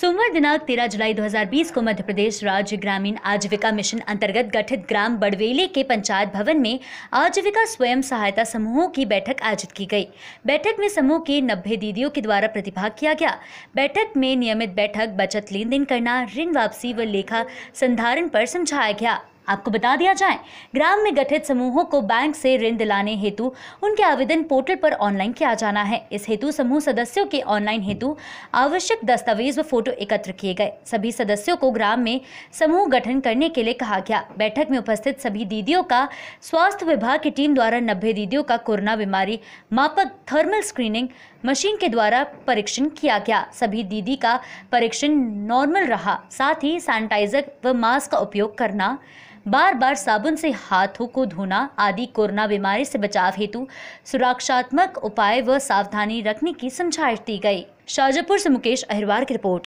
सोमवार दिनांक 13 जुलाई 2020 को मध्य प्रदेश राज्य ग्रामीण आजीविका मिशन अंतर्गत गठित ग्राम बड़वेले के पंचायत भवन में आजीविका स्वयं सहायता समूहों की बैठक आयोजित की गई बैठक में समूह के नब्बे दीदियों के द्वारा प्रतिभाग किया गया बैठक में नियमित बैठक बचत लेन देन करना ऋण वापसी व लेखा संधारण पर समझाया गया आपको बता दिया जाए ग्राम में गठित समूहों को बैंक से ऋण दिलाने हेतु उनके आवेदन पोर्टल पर ऑनलाइन किया जाना है इस हेतु समूह सदस्यों के ऑनलाइन हेतु आवश्यक दस्तावेज व फोटो एकत्र किए गए सभी सदस्यों को ग्राम में समूह गठन करने के लिए कहा गया बैठक में उपस्थित सभी दीदियों का स्वास्थ्य विभाग की टीम द्वारा नब्बे दीदियों का कोरोना बीमारी मापक थर्मल स्क्रीनिंग मशीन के द्वारा परीक्षण किया गया सभी दीदी का परीक्षण नॉर्मल रहा साथ ही सैनिटाइजर व मास्क का उपयोग करना बार बार साबुन से हाथों को धोना आदि कोरोना बीमारी से बचाव हेतु सुरक्षात्मक उपाय व सावधानी रखने की समझाइश दी गई शाजापुर से मुकेश अहिरवार की रिपोर्ट